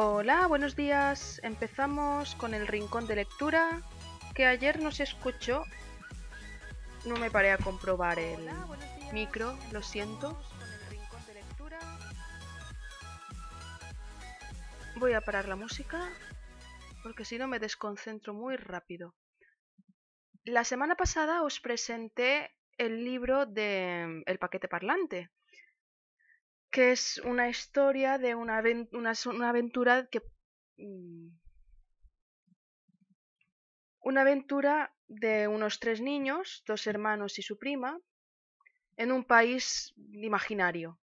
Hola, buenos días. Empezamos con el rincón de lectura que ayer no se escuchó. No me paré a comprobar el micro, lo siento. Voy a parar la música porque si no me desconcentro muy rápido. La semana pasada os presenté el libro de mm, El paquete parlante, que es una historia de una, aventura que... Mm, una aventura de unos tres niños, dos hermanos y su prima, en un país imaginario.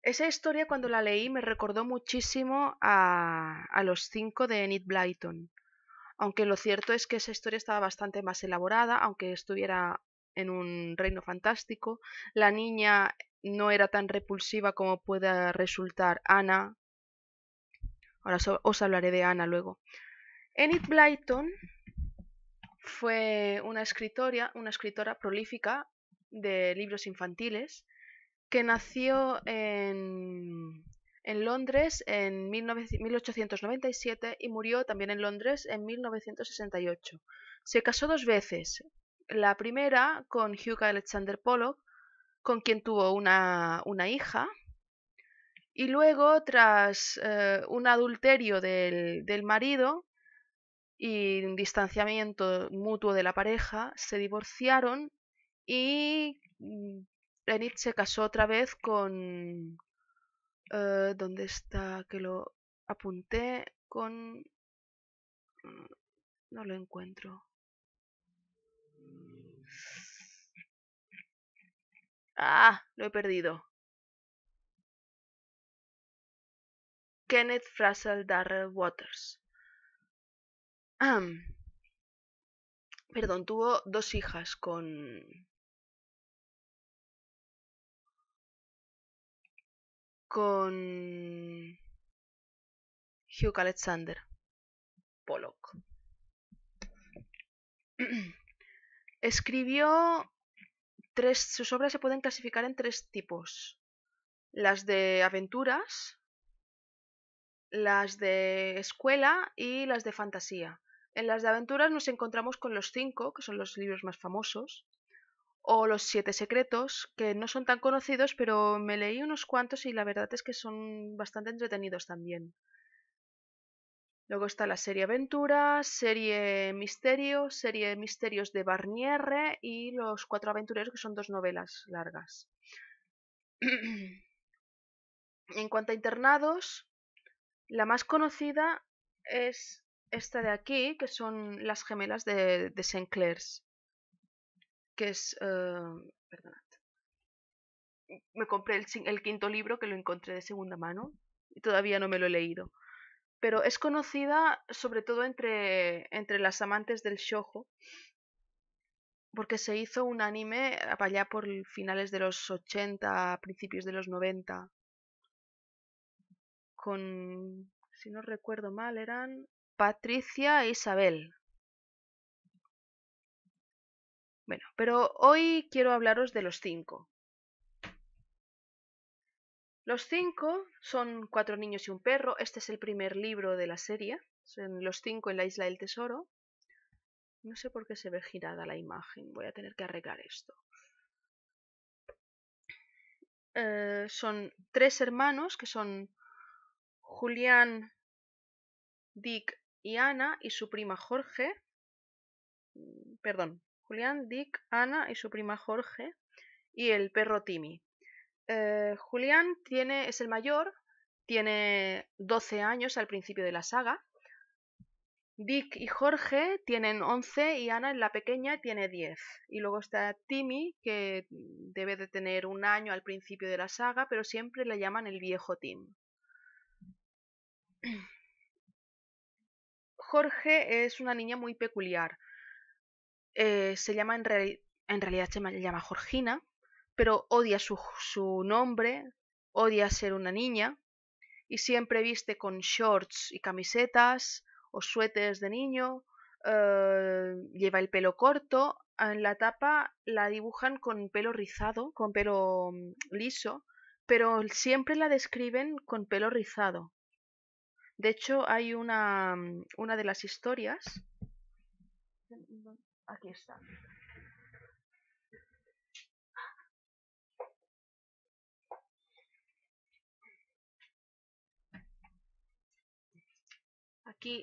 Esa historia cuando la leí me recordó muchísimo a, a Los Cinco de Enid Blyton, aunque lo cierto es que esa historia estaba bastante más elaborada, aunque estuviera en un reino fantástico. La niña no era tan repulsiva como pueda resultar Ana. Ahora os hablaré de Ana luego. Enid Blyton fue una escritora, una escritora prolífica de libros infantiles que nació en, Londres en 1897 y murió también en Londres en 1968. Se casó dos veces, la primera con Hugh Alexander Pollock con quien tuvo una, una hija. Y luego, tras eh, un adulterio del, del marido y un distanciamiento mutuo de la pareja, se divorciaron y mm, Enid se casó otra vez con... Eh, ¿Dónde está? Que lo apunté con... Mm, no lo encuentro. Ah, lo he perdido. Kenneth Fraser Darrell Waters. Perdón, tuvo dos hijas con... con... Hugh Alexander Pollock. Escribió sus obras se pueden clasificar en tres tipos. Las de aventuras, las de escuela y las de fantasía. En las de aventuras nos encontramos con los cinco, que son los libros más famosos, o los siete secretos, que no son tan conocidos, pero me leí unos cuantos y la verdad es que son bastante entretenidos también. Luego está la serie Aventura, serie Misterio, serie Misterios de Barnier y Los Cuatro Aventureros, que son dos novelas largas. en cuanto a internados, la más conocida es esta de aquí, que son las gemelas de, Saint Clair's, que es... Eh, perdonad. Me compré el quinto libro que lo encontré de segunda mano y todavía no me lo he leído pero es conocida sobre todo entre, las amantes del shojo, porque se hizo un anime allá por finales de los 80, principios de los 90, con, si no recuerdo mal, eran Patricia e Isabel. Bueno, pero hoy quiero hablaros de los cinco, los cinco son cuatro niños y un perro. Este es el primer libro de la serie. Son los cinco en la isla del tesoro. No sé por qué se ve girada la imagen. Voy a tener que arreglar esto. Eh, son tres hermanos que son Julián, Dick y Ana y su prima Jorge. Mm, perdón, Julián, Dick, Ana y su prima Jorge y el perro Timmy. Eh, Julián tiene, es el mayor, tiene 12 años al principio de la saga. Dick y Jorge tienen 11 y Ana, la pequeña, tiene 10. Y luego está Timmy, que debe de tener un año al principio de la saga, pero siempre le llaman el viejo Tim. Jorge es una niña muy peculiar. Eh, se llama en, realidad se llama Jorgina pero odia su, su nombre, odia ser una niña y siempre viste con shorts y camisetas o suetes de niño, eh, lleva el pelo corto, en la tapa la dibujan con pelo rizado, con pelo mm, liso, pero siempre la describen con pelo rizado. De hecho, hay una, mm, una de las historias. Aquí está.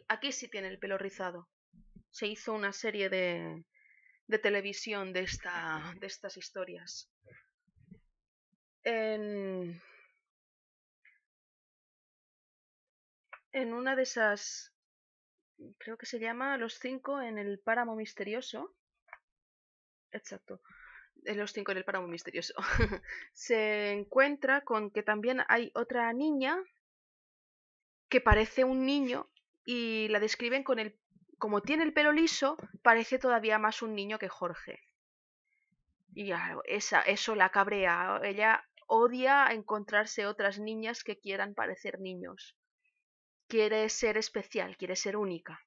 aquí, sí tiene el pelo rizado. Se hizo una serie de, televisión de, esta, de estas historias. En, en una de esas, creo que se llama Los cinco en el páramo misterioso. Exacto. En los cinco en el páramo misterioso. se encuentra con que también hay otra niña que parece un niño y la describen con el como tiene el pelo liso, parece todavía más un niño que Jorge. Y claro, esa, eso la cabrea. Ella odia encontrarse otras niñas que quieran parecer niños. Quiere ser especial, quiere ser única.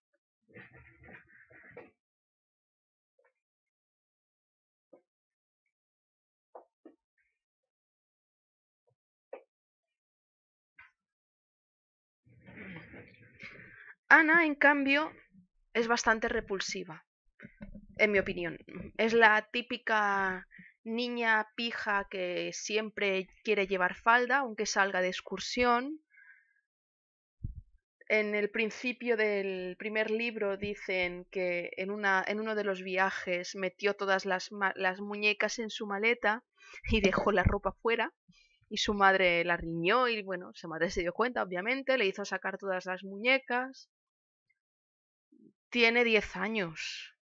Ana, en cambio, es bastante repulsiva, en mi opinión. Es la típica niña pija que siempre quiere llevar falda, aunque salga de excursión. En el principio del primer libro dicen que en, una, en uno de los viajes metió todas las, las muñecas en su maleta y dejó la ropa fuera y su madre la riñó y bueno, su madre se dio cuenta, obviamente, le hizo sacar todas las muñecas tiene 10 años.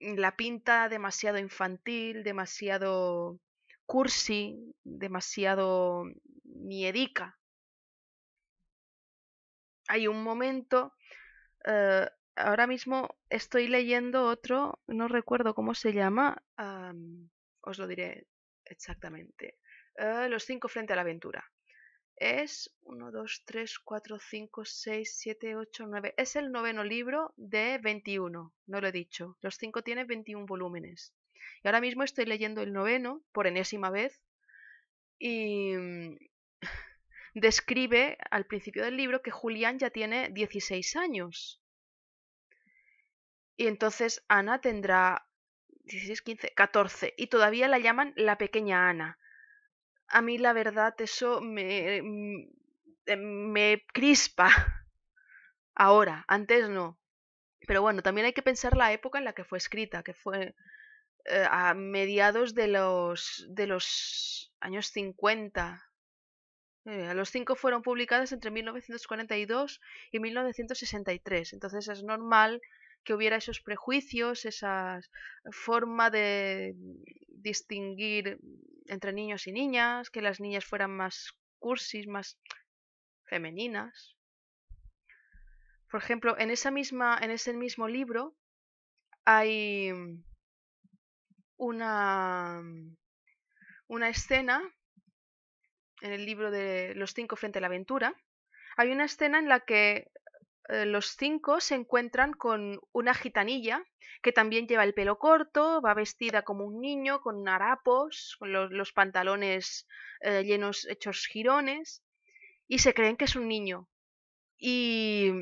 Mm, la pinta demasiado infantil, demasiado cursi, demasiado miedica. Hay un momento, eh, ahora mismo estoy leyendo otro, no recuerdo cómo se llama, os lo diré exactamente. Eh, los cinco frente a la aventura es 1, 2, 3, 4, 5, 6, 7, 8, 9. Es el noveno libro de 21, no lo he dicho. Los cinco tienen 21 volúmenes. Y ahora mismo estoy leyendo el noveno por enésima vez y mm, describe al principio del libro que Julián ya tiene 16 años. Y entonces Ana tendrá 16, 15, 14 y todavía la llaman la pequeña Ana a mí la verdad eso me, mm, eh, me crispa. Ahora, antes no. Pero bueno, también hay que pensar la época en la que fue escrita, que fue eh, a mediados de los, de los años 50. Eh, a los cinco fueron publicadas entre 1942 y 1963, entonces es normal que hubiera esos prejuicios, esa forma de distinguir entre niños y niñas, que las niñas fueran más cursis, más femeninas. Por ejemplo, en esa misma, en ese mismo libro hay una, una escena en el libro de Los cinco frente a la aventura. Hay una escena en la que eh, los cinco se encuentran con una gitanilla que también lleva el pelo corto, va vestida como un niño, con harapos, con los, pantalones eh, llenos, hechos jirones, y se creen que es un niño. Y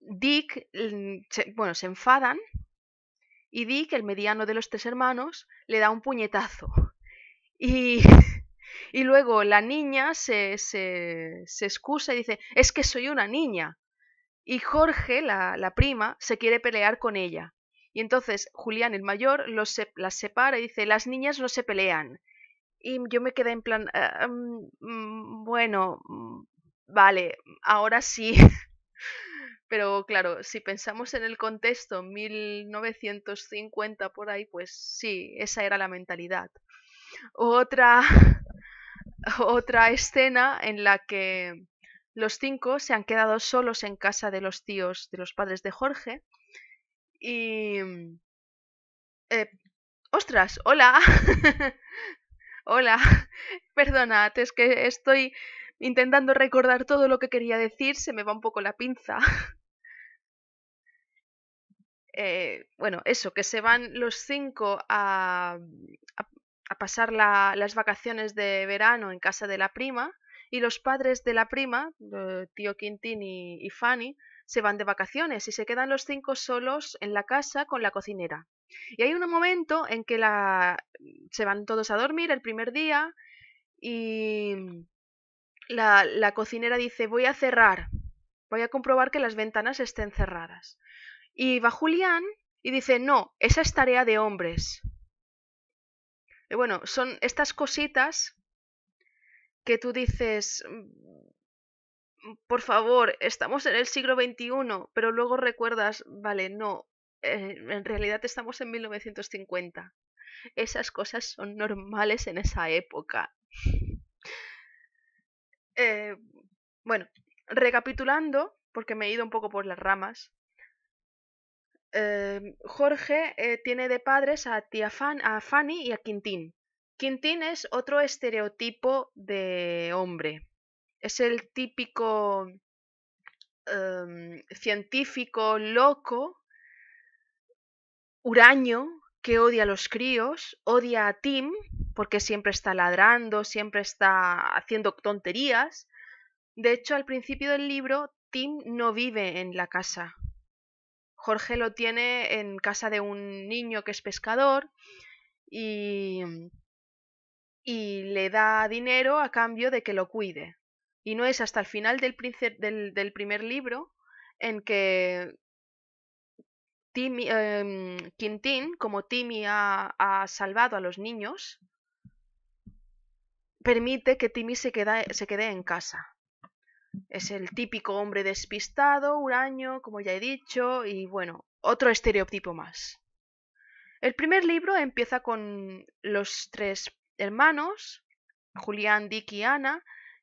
Dick, mm, bueno, se enfadan y Dick, el mediano de los tres hermanos, le da un puñetazo. Y, y luego la niña se, se, excusa y dice, es que soy una niña. Y Jorge, la, prima, se quiere pelear con ella. Y entonces Julián, el mayor, los las separa y dice, las niñas no se pelean. Y yo me quedé en plan, ah, mm, mm, bueno, mm, vale, ahora sí. Pero claro, si pensamos en el contexto 1950 por ahí, pues sí, esa era la mentalidad. Otra, otra escena en la que los cinco se han quedado solos en casa de los tíos de los padres de Jorge y... Mm, eh, ¡Ostras! ¡Hola! Hola, perdonad es que estoy intentando recordar todo lo que quería decir, se me va un poco la pinza. Eh, bueno, eso, que se van los cinco a, a, pasar las vacaciones de verano en casa de la prima y los padres de la prima, tío Quintín y, Fanny, se van de vacaciones y se quedan los cinco solos en la casa con la cocinera. Y hay un momento en que la... se van todos a dormir el primer día y mm, la, la, cocinera dice voy a cerrar, voy a comprobar que las ventanas estén cerradas. Y va Julián y dice no, esa es tarea de hombres. Y bueno, son estas cositas que tú dices, mm, mm, por favor, estamos en el siglo XXI, pero luego recuerdas, vale, no, eh, en realidad estamos en 1950. Esas cosas son normales en esa época. Eh, bueno, recapitulando, porque me he ido un poco por las ramas. Eh, Jorge tiene de padres a, tía a Fanny y a Quintín. Quintín es otro estereotipo de hombre. Es el típico em, científico loco, huraño, que odia a los críos, odia a Tim, porque siempre está ladrando, siempre está haciendo tonterías. De hecho, al principio del libro, Tim no vive en la casa. Jorge lo tiene en casa de un niño que es pescador y y le da dinero a cambio de que lo cuide. Y no es hasta el final del, primer libro en que Timmy, em, Quintín, como Timmy ha, salvado a los niños, permite que Timmy se, se quede en casa. Es el típico hombre despistado, huraño, como ya he dicho, y bueno, otro estereotipo más. El primer libro empieza con los tres hermanos, Julián, Dick y Ana,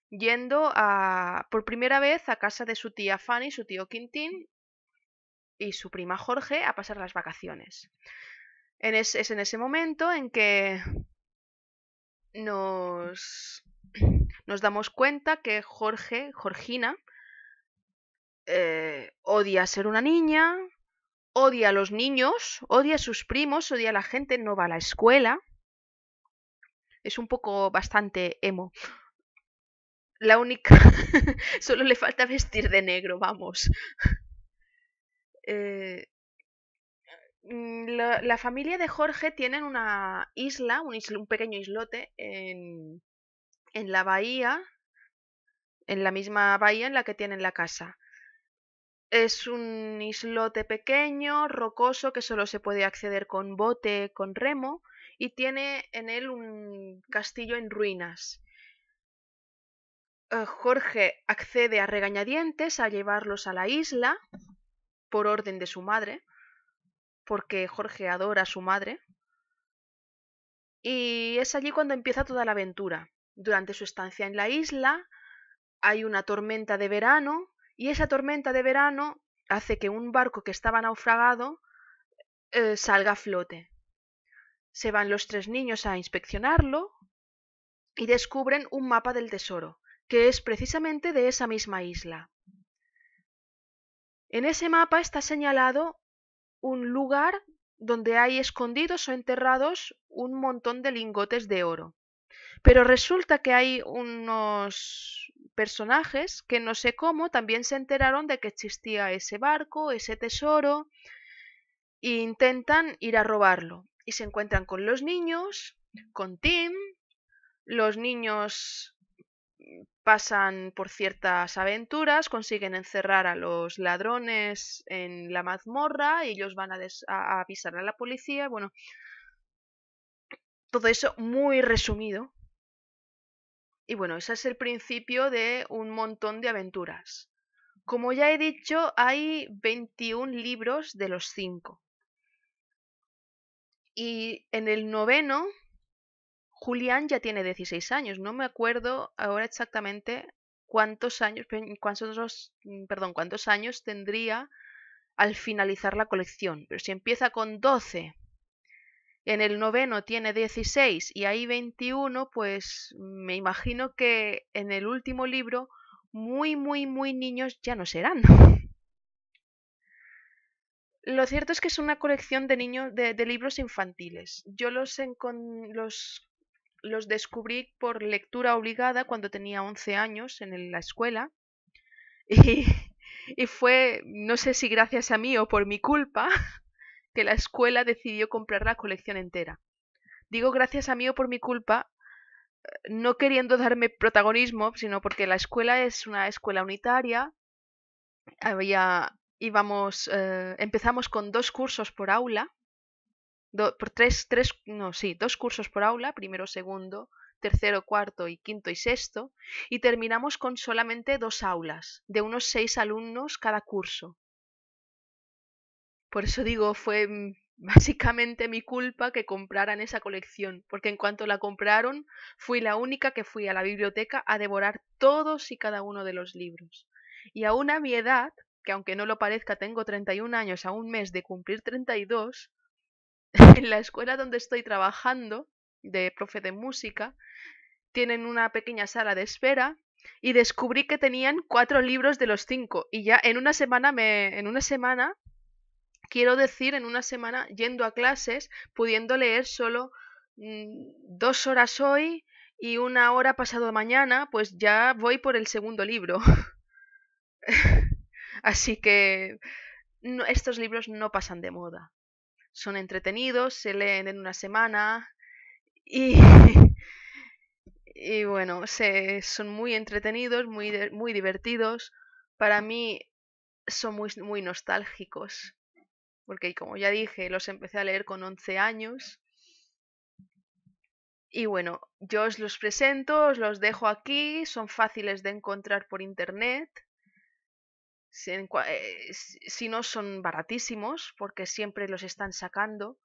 yendo a, por primera vez a casa de su tía Fanny, su tío Quintín y su prima Jorge a pasar las vacaciones. es, en ese momento en que nos, nos damos cuenta que Jorge, Jorgina, eh, odia ser una niña, odia a los niños, odia a sus primos, odia a la gente, no va a la escuela es un poco bastante emo. La única... Solo le falta vestir de negro, vamos. Eh, mm, la, familia de Jorge tienen una isla, un, isla, un pequeño islote en, en la bahía, en la misma bahía en la que tienen la casa. Es un islote pequeño, rocoso, que solo se puede acceder con bote, con remo, y tiene en él un castillo en ruinas. Eh, Jorge accede a regañadientes a llevarlos a la isla por orden de su madre, porque Jorge adora a su madre. Y es allí cuando empieza toda la aventura. Durante su estancia en la isla hay una tormenta de verano y esa tormenta de verano hace que un barco que estaba naufragado eh, salga a flote. Se van los tres niños a inspeccionarlo y descubren un mapa del tesoro, que es precisamente de esa misma isla. En ese mapa está señalado un lugar donde hay escondidos o enterrados un montón de lingotes de oro. Pero resulta que hay unos personajes que no sé cómo también se enteraron de que existía ese barco, ese tesoro, e intentan ir a robarlo y se encuentran con los niños, con Tim. Los niños mm, pasan por ciertas aventuras, consiguen encerrar a los ladrones en la mazmorra y ellos van a, avisar a la policía. Bueno, todo eso muy resumido. Y bueno, ese es el principio de un montón de aventuras. Como ya he dicho, hay 21 libros de los 5. Y en el noveno, Julián ya tiene 16 años. No me acuerdo ahora exactamente cuántos años, cuántos, mm, perdón, cuántos años tendría al finalizar la colección. Pero si empieza con 12, en el noveno tiene 16 y hay 21, pues me imagino que en el último libro muy, muy, muy niños ya no serán. Lo cierto es que es una colección de niños de, libros infantiles. Yo los, los, los descubrí por lectura obligada cuando tenía 11 años en la escuela. Y, y fue, no sé si gracias a mí o por mi culpa, que la escuela decidió comprar la colección entera. Digo gracias a mí o por mi culpa, eh, no queriendo darme protagonismo, sino porque la escuela es una escuela unitaria. Había íbamos, eh, empezamos con dos cursos por aula, por tres, tres, no, sí, dos cursos por aula, primero, segundo, tercero, cuarto y quinto y sexto, y terminamos con solamente dos aulas, de unos seis alumnos cada curso. Por eso digo, fue mm, básicamente mi culpa que compraran esa colección, porque en cuanto la compraron, fui la única que fui a la biblioteca a devorar todos y cada uno de los libros. Y aún a mi edad, que aunque no lo parezca, tengo 31 años a un mes de cumplir 32, en la escuela donde estoy trabajando, de profe de música, tienen una pequeña sala de espera y descubrí que tenían cuatro libros de los cinco y ya en una semana me en una semana quiero decir en una semana yendo a clases pudiendo leer solo mm, dos horas hoy y una hora pasado mañana pues ya voy por el segundo libro Así que estos libros no pasan de moda. Son entretenidos, se leen en una semana y, y bueno, son muy entretenidos, muy, muy divertidos. Para mí son muy, muy nostálgicos, porque como ya dije, los empecé a leer con 11 años. Y bueno, yo os los presento, os los dejo aquí, son fáciles de encontrar por internet. Eh, si no son baratísimos, porque siempre los están sacando.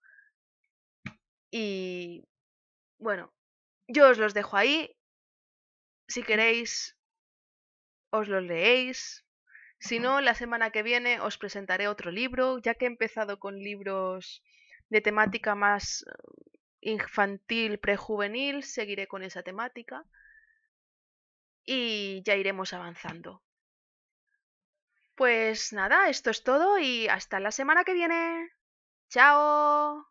Y bueno, yo os los dejo ahí. Si queréis, os los leéis. Si no, la semana que viene os presentaré otro libro, ya que he empezado con libros de temática más eh, infantil, prejuvenil, seguiré con esa temática y ya iremos avanzando. Pues nada, esto es todo y hasta la semana que viene. ¡Chao!